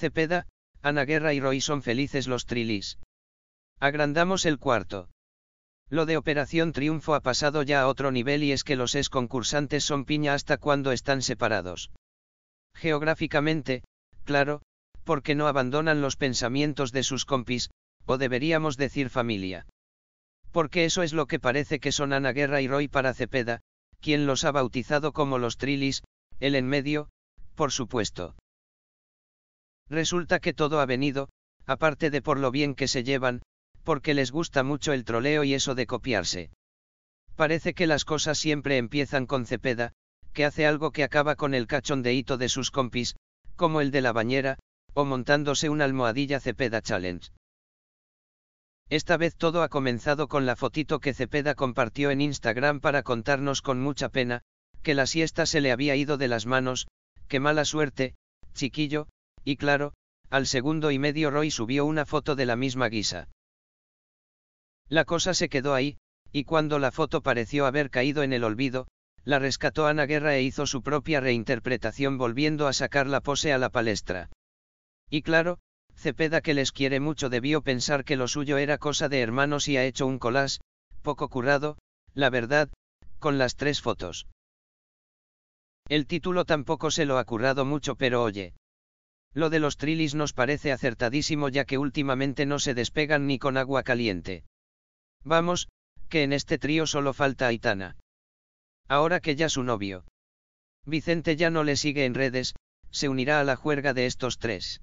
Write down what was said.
Cepeda, Ana Guerra y Roy son felices los trilis. Agrandamos el cuarto. Lo de Operación Triunfo ha pasado ya a otro nivel y es que los ex concursantes son piña hasta cuando están separados. Geográficamente, claro, porque no abandonan los pensamientos de sus compis, o deberíamos decir familia. Porque eso es lo que parece que son Ana Guerra y Roy para Cepeda, quien los ha bautizado como los Trilis, el en medio, por supuesto. Resulta que todo ha venido, aparte de por lo bien que se llevan, porque les gusta mucho el troleo y eso de copiarse. Parece que las cosas siempre empiezan con Cepeda, que hace algo que acaba con el cachondeíto de sus compis, como el de la bañera, o montándose una almohadilla Cepeda Challenge. Esta vez todo ha comenzado con la fotito que Cepeda compartió en Instagram para contarnos con mucha pena, que la siesta se le había ido de las manos, que mala suerte, chiquillo, y claro, al segundo y medio Roy subió una foto de la misma guisa. La cosa se quedó ahí, y cuando la foto pareció haber caído en el olvido, la rescató Ana Guerra e hizo su propia reinterpretación volviendo a sacar la pose a la palestra. Y claro, Cepeda que les quiere mucho debió pensar que lo suyo era cosa de hermanos y ha hecho un colás, poco currado, la verdad, con las tres fotos. El título tampoco se lo ha currado mucho pero oye. Lo de los trilis nos parece acertadísimo ya que últimamente no se despegan ni con agua caliente. Vamos, que en este trío solo falta Aitana. Ahora que ya su novio. Vicente ya no le sigue en redes, se unirá a la juerga de estos tres.